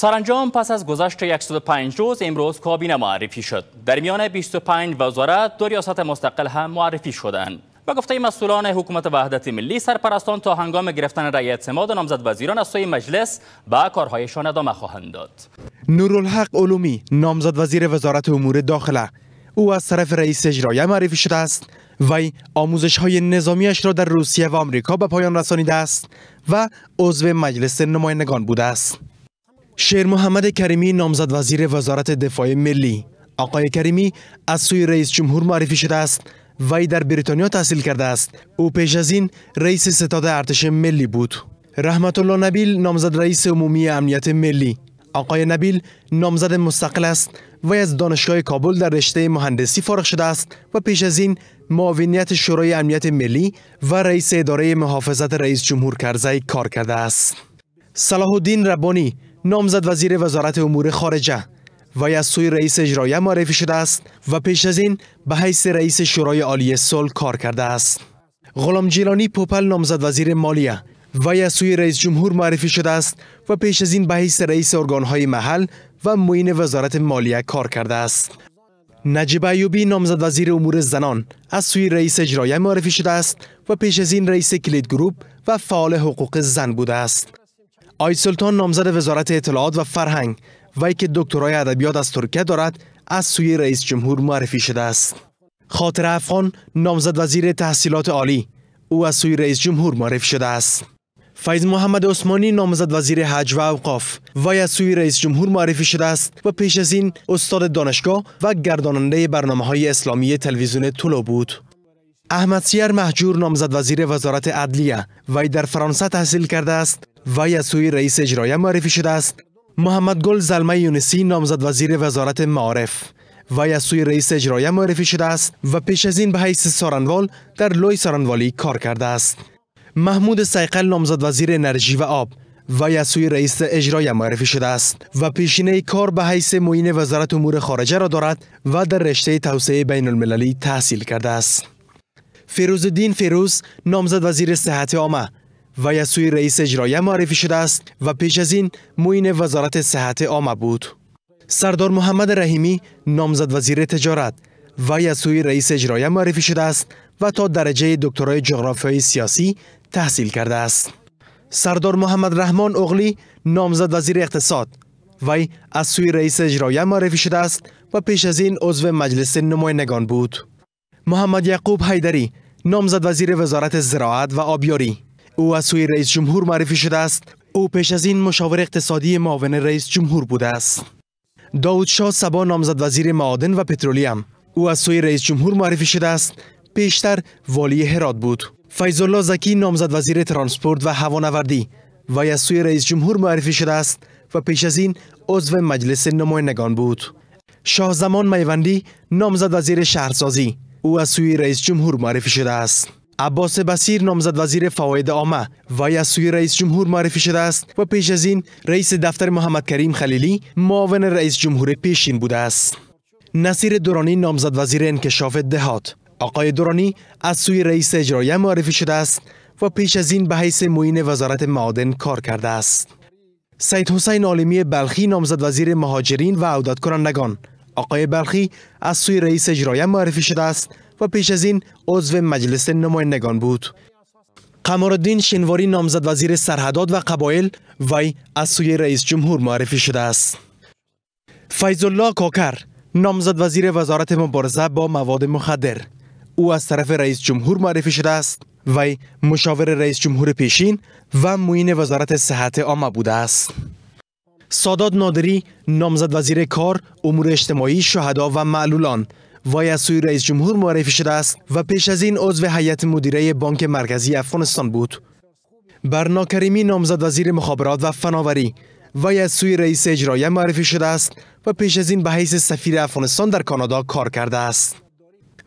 سرانجام پس از گذشت 105 روز امروز کابینه معرفی شد در میان 25 وزارت دو ریاست مستقل هم معرفی شدند به گفته مسئولان حکومت وحدت ملی سرپرستان تا هنگام گرفتن رأی اعتماد نامزد وزیران از سوی مجلس به کارهایشان ادامه خواهند داد نورالحق علومی نامزد وزیر وزارت امور داخله او از طرف رئیس اجرایه معرفی شده است وی آموزش های نظامیش را در روسیه و آمریکا به پایان رسانیده است و عضو مجلس نمایندگان بوده است شیر محمد کریمی نامزد وزیر وزارت دفاع ملی آقای کریمی از سوی رئیس جمهور معرفی شده است وی در بریتانیا تحصیل کرده است او پیش از این رئیس ستاد ارتش ملی بود رحمت الله نبیل نامزد رئیس عمومی امنیت ملی آقای نبیل نامزد مستقل است و از دانشگاه کابل در رشته مهندسی فارغ شده است و پیش از این معاونیت شورای امنیت ملی و رئیس اداره محافظت رئیس جمهور کرزی کار کرده است صلاح الدین ربانی نامزد وزیر وزارت امور خارجه وی از سوی رئیس اجرایه معرفی شده است و پیش از این به حیث رئیس شورای عالی صلح کار کرده است غلام جیلانی پوپل نامزد وزیر مالیه وی از سوی رئیس جمهور معرفی شده است و پیش از این به حیث رئیس ارگانهای محل و معین وزارت مالیه کار کرده است نجیب ایوبی نامزد وزیر امور زنان از سوی رئیس اجرایه معرفی شده است و پیش از این رئیس کلید گروپ و فعال حقوق زن بوده است آی سلطان نامزد وزارت اطلاعات و فرهنگ و که دکترای ادبیات از ترکیه دارد از سوی رئیس جمهور معرفی شده است خاطر افغان نامزد وزیر تحصیلات عالی او از سوی رئیس جمهور معرفی شده است فیض محمد عثمانی نامزد وزیر حج و اوقاف و از سوی رئیس جمهور معرفی شده است و پیش از این استاد دانشگاه و گرداننده برنامه های اسلامی تلویزیون طلو بود احمد سیر محجور نامزد وزیر وزارت عدلیه وی در فرانسه تحصیل کرده است و از سوی رئیس اجرایه معرفی شده است محمد گل زلمه یونسی نامزد وزیر وزارت معارف و از سوی رئیس اجرایه معرفی شده است و پیش از این به حیث سارنوال در لوی سارنوالی کار کرده است محمود سیقل نامزد وزیر انرژی و آب و از سوی رئیس اجرایه معرفی شده است و پیشینه کار به حیث موین وزارت امور خارجه را دارد و در رشته توسعه بین المللی تحصیل کرده است فیروز فیروز نامزد وزیر صحت عامه و یسوی رئیس اجرایه معرفی شده است و پیش از این موین وزارت صحت آمه بود سردار محمد رحیمی نامزد وزیر تجارت و سوی رئیس اجرایه معرفی شده است و تا درجه دکترای جغرافیای سیاسی تحصیل کرده است سردار محمد رحمان اغلی نامزد وزیر اقتصاد وی از سوی رئیس اجرایه معرفی شده است و پیش از این عضو مجلس نمایندگان بود محمد یعقوب حیدری نامزد وزیر وزارت زراعت و آبیاری او از سوی رئیس جمهور معرفی شده است او پیش از این مشاور اقتصادی معاون رئیس جمهور بوده است داود شاه سبا نامزد وزیر معادن و پترولیم او از سوی رئیس جمهور معرفی شده است پیشتر والی هرات بود فیض الله زکی نامزد وزیر ترانسپورت و هوانوردی و از سوی رئیس جمهور معرفی شده است و پیش از این عضو مجلس نمایندگان بود شاهزمان زمان میوندی نامزد وزیر شهرسازی او از سوی رئیس جمهور معرفی شده است عباس بسیر نامزد وزیر فواید آمه و از سوی رئیس جمهور معرفی شده است و پیش از این رئیس دفتر محمد کریم خلیلی معاون رئیس جمهور پیشین بوده است نصیر دورانی نامزد وزیر انکشاف دهات آقای دورانی از سوی رئیس اجرایه معرفی شده است و پیش از این به حیث معین وزارت معادن کار کرده است سید حسین عالمی بلخی نامزد وزیر مهاجرین و عودت کنندگان آقای بلخی از سوی رئیس اجرایه معرفی شده است و پیش از این عضو مجلس نمایندگان بود قمارالدین شنواری نامزد وزیر سرحدات و قبایل وی از سوی رئیس جمهور معرفی شده است فیض الله کاکر نامزد وزیر وزارت مبارزه با مواد مخدر او از طرف رئیس جمهور معرفی شده است و مشاور رئیس جمهور پیشین و موین وزارت صحت عامه بوده است سادات نادری نامزد وزیر کار امور اجتماعی شهدا و معلولان از سوی رئیس جمهور معرفی شده است و پیش از این عضو هیئت مدیره بانک مرکزی افغانستان بود. برنا کریمی نامزد وزیر مخابرات و فناوری از سوی رئیس اجرایه معرفی شده است و پیش از این به حیث سفیر افغانستان در کانادا کار کرده است.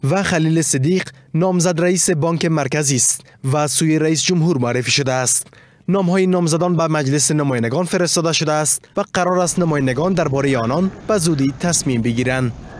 و خلیل صدیق نامزد رئیس بانک مرکزی است و سوی رئیس جمهور معرفی شده است. نام های نامزدان به مجلس نمایندگان فرستاده شده است و قرار است نمایندگان درباره آنان به زودی تصمیم بگیرند.